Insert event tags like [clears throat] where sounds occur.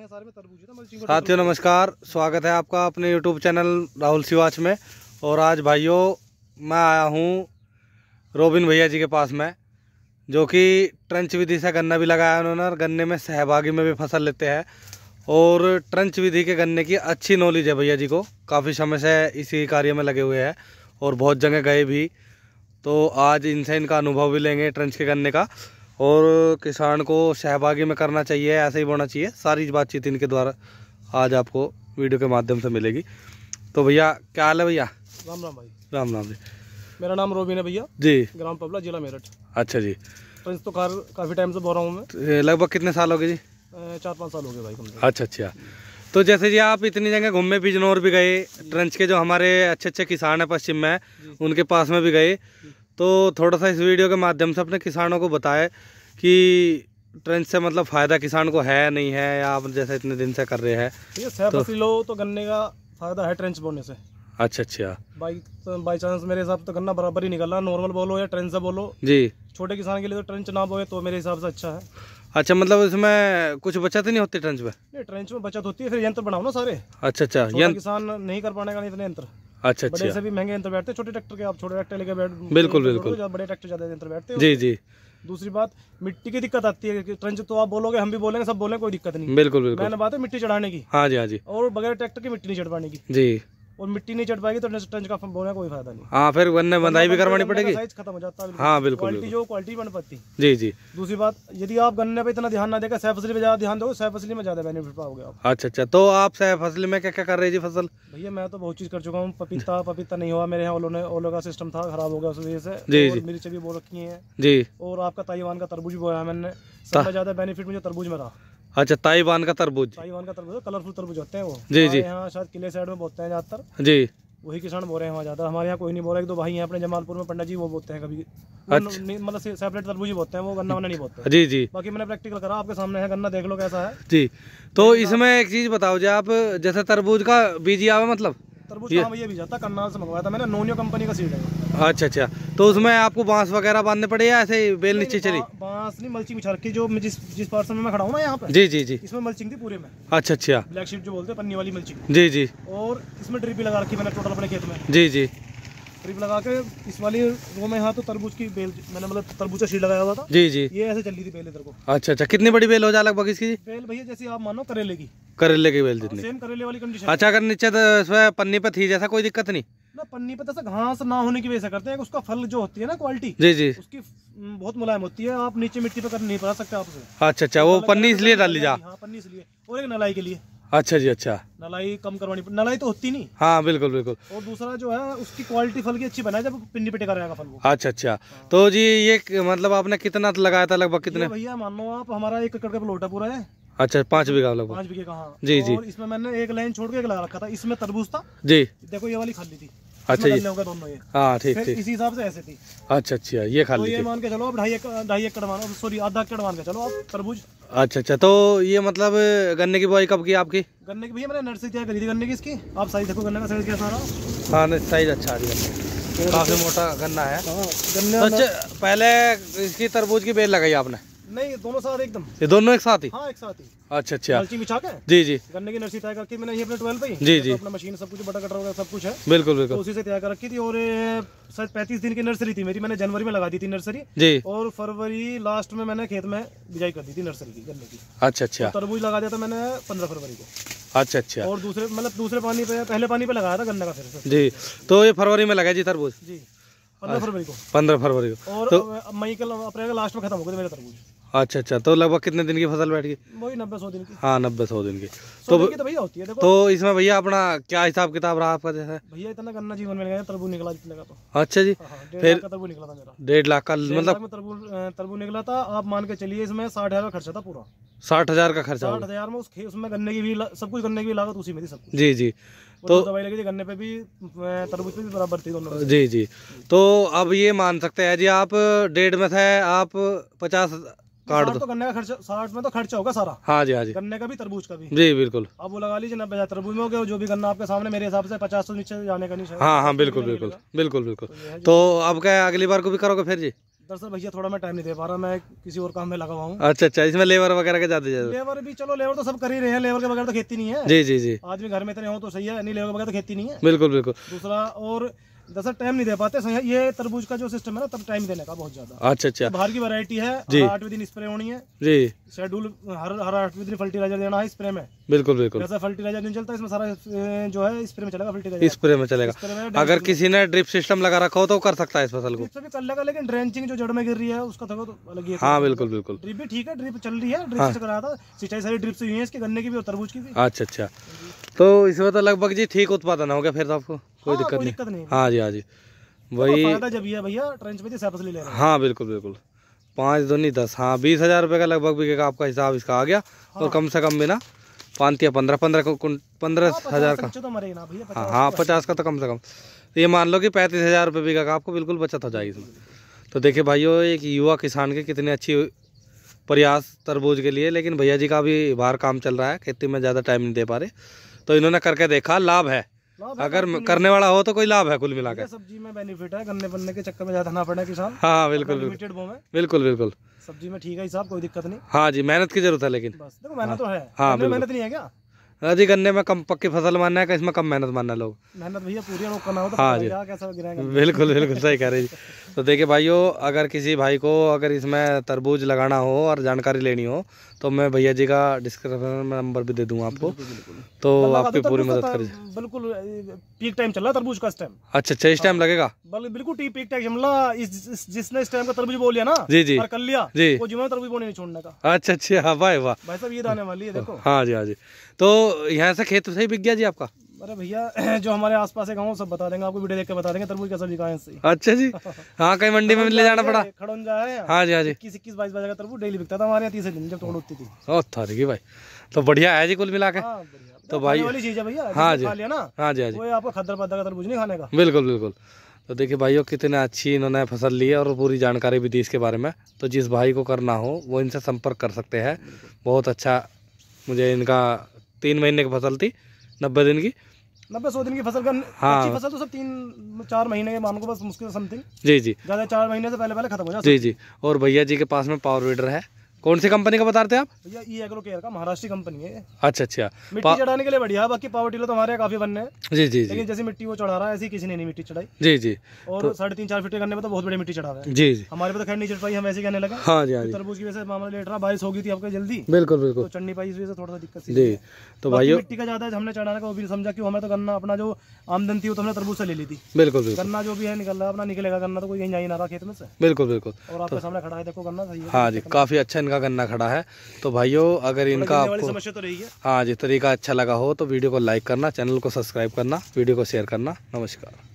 साथियों नमस्कार स्वागत है आपका अपने यूट्यूब चैनल राहुल सिवाच में और आज भाइयों मैं आया हूँ रोबिन भैया जी के पास में जो कि ट्रंच विधि से गन्ना भी लगाया उन्होंने और गन्ने में सहभागी में भी फसल लेते हैं और ट्रंच विधि के गन्ने की अच्छी नॉलेज है भैया जी को काफ़ी समय से इसी कार्य में लगे हुए हैं और बहुत जगह गए भी तो आज इनसे इनका अनुभव भी लेंगे ट्रंच के गन्ने का और किसान को सहभागी में करना चाहिए ऐसे ही बोलना चाहिए सारी बातचीत इनके द्वारा आज आपको वीडियो के माध्यम से मिलेगी तो भैया क्या हाल है भैया राम राम भाई राम राम जी मेरा नाम रोबिन है भैया जी ग्राम पबला जिला मेरठ अच्छा जी प्रिंस तो, तो कार काफ़ी टाइम से बोल रहा हूँ मैं लगभग कितने साल हो गए जी चार पाँच साल हो गए भाई अच्छा अच्छा तो जैसे जी आप इतनी जगह घूमे बिजनौर भी गए ट्रंच के जो हमारे अच्छे अच्छे किसान हैं पश्चिम में उनके पास में भी गए तो थोड़ा सा इस वीडियो के माध्यम से अपने किसानों को बताए कि ट्रेंच से मतलब फ़ायदा किसान को है नहीं है या आप जैसे इतने दिन से कर रहे हैं तो लो तो गन्ने का फ़ायदा है ट्रेंच बोने से अच्छा अच्छा बाई चांस मेरे हिसाब से तो गन्ना बराबर ही निकल नॉर्मल बोलो या ट्रेंच से बोलो जी छोटे किसान के लिए तो ट्रेंच ना बोए तो मेरे हिसाब से अच्छा है अच्छा मतलब इसमें कुछ बचत ही नहीं होती ट्रेंच में नहीं ट्रेंच में बचत होती है फिर यंत्र बनाओ ना सारे अच्छा अच्छा किसान नहीं कर पाने का नहीं इतने तो यंत्र अच्छा अच्छा बड़े अच्छा। से भी महंगे यंत्र बैठते छोटे ट्रैक्टर के आप छोटे ट्रैक्टर लेके बैठ बिल्कुल बिल्कुल बड़े ट्रैक्टर ज्यादा यंत्र बैठते जी जी दूसरी बात मिट्टी की दिक्कत आती है ट्रंच तो आप बोलोगे हम भी बोलेंगे सब बोलेंगे कोई दिक्कत नहीं बिल्कुल बिल्कुल मैंने बात है मिट्टी चढ़ाने की हाँ जी हाँ जी और बगैर ट्रैक्टर की मिट्टी नहीं चढ़ पाने की जी और मिट्टी नहीं चढ़ पाएगी तो टंच का बोने कोई फायदा नहीं हाँ फिर वन बंदाई भी करवानी पड़ेगी खत्म हो जाता है हाँ बिल्कुल क्वालिटी जो क्वालिटी बन पाती जी जी दूसरी बात यदि आप गन्ने पर इतना ध्यान ना देगा सह फसली में ज्यादा ध्यान दोगे सह फसली में ज्यादा बेनिफिट पाओगे आप अच्छा अच्छा तो आप सह फसली में क्या क्या कर रहे जी फसल भैया मैं तो बहुत चीज कर चुका हूँ पपीता पपीता नहीं हुआ मेरे यहाँ ओलो का सिस्टम था खराब हो गया उस वजह से जी जी मिर्च भी बो रखी है जी और आपका ताइवान का तरबूज बोया मैंने सबसे ज्यादा बेनिफिट मुझे तरबूज में रहा अच्छा ताइवान का तरबूज ताइवान का तरबूज कलरफुल तरबूज होते हैं वो जी जी यहाँ शायद किले साइड में बोलते हैं ज्यादातर जी वही किसान रहे हैं वहाँ ज्यादा हमारे यहाँ कोई नहीं बोरा एक दो भाई हैं अपने जमालपुर में पंडा जी वो बोलते हैं कभी अच्छा। मतलब सेपरेट तरबूज ही बोलते हैं वो गन्ना वन्ना नहीं बोलते जी जी बाकी मैंने प्रैक्टिकल करा आपके सामने है गन्ना देख लो कैसा है जी तो इसमें एक चीज बताओ जी आप जैसे तरबूज का बीज आवे मतलब अच्छा अच्छा तो उसमें आपको बांस वगैरह बांधने पड़े या ऐसे ही बेल नीचे चली बांस नहीं मल्चिंग बिछा रखी जो जिस जिस पार्सल में मैं खड़ा हूँ ना यहाँ पर जी जी जी इसमें मल्चिंग थी पूरे में अच्छा अच्छा ब्लैक शीट जो बोलते हैं पन्नी वाली मल्चिंग जी जी और इसमें ड्रिप भी लगा रखी मैंने टोटल अपने खेत में जी जी ट्रिप लगा के इस वाली रो में यहाँ तो तरबूज की बेल मैंने मतलब तरबूज का शीट लगाया हुआ था जी जी ये ऐसे चल रही थी बेल इधर को अच्छा अच्छा कितनी बड़ी बेल हो जाए लगभग इसकी बेल भैया जैसे आप मानो करेले की करेले की बेल जितनी सेम करेले वाली कंडीशन अच्छा अगर नीचे तो पन्नी पे थी जैसा कोई दिक्कत नहीं ना पन्नी पे जैसा तो घास ना होने की वजह से करते हैं उसका फल जो होती है ना क्वालिटी जी जी उसकी हम्म, बहुत मुलायम होती है आप नीचे मिट्टी पे कर नहीं पा सकते आपसे अच्छा अच्छा वो पन्नी इसलिए डाल लीजिए हाँ, पन्नी इसलिए और एक नलाई के लिए अच्छा जी अच्छा नलाई कम करवानी नलाई तो होती नहीं हाँ बिल्कुल बिल्कुल और दूसरा जो है उसकी क्वालिटी फल की अच्छी बनाए जब पिंडी पिटे करेगा फल वो अच्छा अच्छा तो जी ये मतलब आपने कितना लगाया था लगभग कितने भैया मान लो आप हमारा एक एकड़ का प्लॉट है पूरा है अच्छा पाँच बीघा लगभग पाँच बीघे का हाँ जी जी इसमें मैंने एक लाइन छोड़ के एक लगा रखा था इसमें तरबूज था जी देखो ये वाली खाली थी अच्छा जी दोनों ये हाँ ठीक ठीक इसी हिसाब से ऐसे थी अच्छा अच्छा ये खाली तो ये मान के चलो आप ढाई ढाई एकड़ मानो सॉरी आधा एकड़ मान के चलो आप तरबूज अच्छा अच्छा तो ये मतलब गन्ने की बुआई कब की आपकी गन्ने की भैया मैंने नर्सरी तैयार करी थी गन्ने की इसकी आप साइज देखो गन्ने का साइज कैसा रहा हाँ नहीं साइज अच्छा आ रही काफ़ी मोटा गन्ना है हाँ, गन्ने अच्छा पहले इसकी तरबूज की बेल लगाई आपने नहीं दोनों साथ एकदम ये दोनों एक साथ ही हाँ एक साथ ही अच्छा अच्छा मल्ची बिछा के जी जी गन्ने की नर्सरी तैयार करके मैंने ये अपने ट्वेल्व पे जी जी अपना मशीन सब कुछ बटा कटर वगैरह सब कुछ है बिल्कुल बिल्कुल तो उसी से तैयार कर रखी थी और शायद पैंतीस दिन की नर्सरी थी मेरी मैंने जनवरी में लगा दी थी नर्सरी जी और फरवरी लास्ट में मैंने खेत में बिजाई कर दी थी नर्सरी की गन्ने की अच्छा अच्छा तो तरबूज लगा दिया था मैंने पंद्रह फरवरी को अच्छा अच्छा और दूसरे मतलब दूसरे पानी पे पहले पानी पे लगाया था गन्ने का फिर जी तो ये फरवरी में लगाया जी तरबूज जी पंद्रह फरवरी को पंद्रह फरवरी को और तो, मई के अप्रैल लास्ट में खत्म हो गए मेरे तरबूज अच्छा अच्छा तो लगभग कितने दिन की फसल बैठ गई वही नब्बे सौ दिन की हाँ नब्बे सौ दिन की तो तो भैया होती है तो इसमें भैया अपना क्या हिसाब किताब रहा आपका जैसा भैया इतना गन्ना जीवन में लगाया निकला जितने का तो अच्छा जी हाँ, हाँ, फिर तरबूज निकला था मेरा डेढ़ लाख का मतलब तरबूज निकला था आप मान के चलिए इसमें साठ हजार का खर्चा था पूरा साठ हजार का खर्चा साठ हजार में उस उसमें गन्ने की भी सब कुछ गन्ने की भी लागत उसी में थी सब जी जी तो, तो दवाई लगी थी गन्ने पे भी तरबूज पे भी बराबर थी दोनों जी जी तो अब ये मान सकते हैं जी आप डेढ़ में थे आप पचास काट दो तो गन्ने का खर्चा साठ में तो खर्चा होगा सारा हाँ जी हाँ जी गन्ने का भी तरबूज का भी जी बिल्कुल आप वो लगा लीजिए नब्बे हजार तरबूज में हो गया जो भी गन्ना आपके सामने मेरे हिसाब से पचास सौ तो नीचे जाने का नहीं चाहिए हाँ हाँ बिल्कुल बिल्कुल बिल्कुल बिल्कुल तो आप तो क्या अगली बार को भी करोगे फिर जी दरअसल भैया थोड़ा मैं टाइम नहीं दे पा रहा मैं किसी और काम में लगा हुआ हूँ अच्छा अच्छा इसमें लेबर वगैरह के ज्यादा लेबर भी चलो लेबर तो सब कर ही रहे हैं लेबर के बगैर तो खेती नहीं है जी जी जी आदमी घर में इतने हो तो सही है नहीं लेबर वगैरह तो खेती नहीं है बिल्कुल बिल्कुल दूसरा और दरअसल टाइम नहीं दे पाते ये तरबूज का जो सिस्टम है ना तब टाइम देने का बहुत ज्यादा अच्छा अच्छा तो बाहर की वैरायटी है आठवें दिन स्प्रे होनी है जी शेड्यूल हर हर आठवें दिन फर्टिलाइजर देना है स्प्रे में बिल्कुल बिल्कुल जैसा फर्टिलाइजर नहीं चलता इसमें सारा जो है स्प्रे में चलेगा फर्टिलाइजर स्प्रे में चलेगा अगर किसी ने ड्रिप सिस्टम लगा रखा हो तो कर सकता है इस फसल को कर लेगा लेकिन ड्रेंचिंग जो जड़ में गिर रही है उसका थोड़ा तो, तो अलग ही हाँ बिल्कुल बिल्कुल ड्रिप भी ठीक है ड्रिप चल रही है ड्रिप से हाँ। करा था सिंचाई सारी ड्रिप से हुई है इसके गन्ने की भी और तरबूज की भी अच्छा अच्छा तो इसमें तो लगभग जी ठीक उत्पादन हो गया फिर तो आपको कोई हाँ, दिक्कत नहीं।, हाँ जी हाँ जी वही जब भैया हाँ बिल्कुल बिल्कुल पाँच दो नहीं दस हाँ बीस हज़ार रुपये का लगभग बिकेगा आपका हिसाब इसका आ गया हाँ। और कम से कम बिना पाँच या पंद्रह पंद्रह पंद्रह हाँ, हज़ार का तो हाँ हाँ पचास का तो कम से कम ये मान लो कि पैंतीस हज़ार रुपये बिकेगा आपको बिल्कुल बचत हो जाएगी इसमें तो देखिए भाइयों एक युवा किसान के कितने अच्छी प्रयास तरबूज के लिए लेकिन भैया जी का भी बाहर काम चल रहा है खेती में ज़्यादा टाइम नहीं दे पा रहे तो इन्होंने करके देखा लाभ है अगर करने वाला हो तो कोई लाभ है कुल मिला के सब्जी में बेनिफिट है गन्ने बनने के चक्कर में ज्यादा ना पड़े किसान हाँ, हाँ बिल्कुल बिल्कुल बिल्कुल सब्जी में ठीक है साहब कोई दिक्कत नहीं हाँ जी मेहनत की जरूरत है लेकिन मेहनत हाँ। तो है हाँ, मेहनत नहीं है क्या जी गन्ने में कम पक्की फसल मानना है इसमें कम मेहनत मानना लोग मेहनत भैया पूरी रोक करना होता तो हाँ जी कैसा बिल्कुल बिल्कुल सही कह रहे जी तो देखिए भाइयों अगर किसी भाई को अगर इसमें तरबूज लगाना हो और जानकारी लेनी हो तो मैं भैया जी का डिस्क्रिप्शन में नंबर भी दे दूंगा आपको तो आपकी तो पूरी मदद कर बिल्कुल पीक टाइम चल रहा तरबूज का इस टाइम अच्छा अच्छा इस टाइम हाँ। लगेगा बिल्कुल पीक टाइम इस जिसने इस टाइम का तरबूज बोल लिया ना जी जी कर लिया जी वो जीवन तरबूज बोलने छोड़ने का अच्छा अच्छा हाँ, वाह वाह भाई साहब ये तो आने वाली है देखो हाँ जी हाँ जी तो यहाँ से खेत सही बिक गया जी आपका अरे भैया [clears throat] जो हमारे आसपास के गाँव सब बता देंगे आपको वीडियो देख के बता देंगे तरबूज कैसा बिका है इससे अच्छा जी हाँ कहीं मंडी में ले जाना पड़ा खड़ोंजा है हाँ जी हाँ जी इक्कीस इक्कीस बाईस बजे का तरबूज डेली बिकता था हमारे यहाँ तीसरे दिन जब तोड़ उठती थी ओ थारी भाई तो बढ़िया है जी कुल मिला के हाँ, तो भाई वाली चीज है भैया हाँ जी ना हाँ जी हाँ जी आपको खदर पदर का तरबूज नहीं खाने का बिल्कुल बिल्कुल तो देखिए भाइयों कितने अच्छी इन्होंने फसल ली है और पूरी जानकारी भी दी इसके बारे में तो जिस भाई को करना हो वो इनसे संपर्क कर सकते हैं बहुत अच्छा मुझे इनका तीन महीने की फसल थी नब्बे दिन की नब्बे सौ दिन की फसल का हाँ फसल तो सब तीन चार महीने के मान को बस मुश्किल समथिंग जी जी ज़्यादा चार महीने से पहले पहले खत्म हो जाए जी जी और भैया जी के पास में पावर वीडर है कौन सी कंपनी का बताते आप भैया ये कंपनी है अच्छा अच्छा मिट्टी चढ़ाने के लिए बढ़िया बाकी पावर टीलो तो हमारे काफी बनने जी जी लेकिन जैसे मिट्टी वो चढ़ा रहा है ऐसी किसी ने नहीं मिट्टी चढ़ाई जी जी और तो- साढ़े तीन चार फीट करने में तो बहुत बड़ी मिट्टी चढ़ा रहा है जी जी हमारे तो खैर नहीं चढ़ पाई हम ऐसे कहने लगे हाँ जी हाँ तरबूज की वजह से मामला लेट रहा बारिश होगी थी जल्दी बिल्कुल बिल्कुल तो चढ़नी पाई इस वजह से थोड़ा सा दिक्कत जी तो भाई मिट्टी का ज्यादा हमने चढ़ाने का वो भी समझा कि हमें तो गन्ना अपना जो आमदन थी वो हमने तरबूज से ले ली थी बिल्कुल गन्ना जो भी है निकल रहा अपना निकलेगा गन्ना तो कोई ना रहा खेत में से बिल्कुल बिल्कुल और आपके सामने खड़ा है देखो गन्ना सही हाँ जी काफी अच्छा इनका गन्ना खड़ा है तो भाइयों अगर इनका आपको तो हाँ जी तरीका अच्छा लगा हो तो वीडियो को लाइक करना चैनल को सब्सक्राइब करना वीडियो को शेयर करना नमस्कार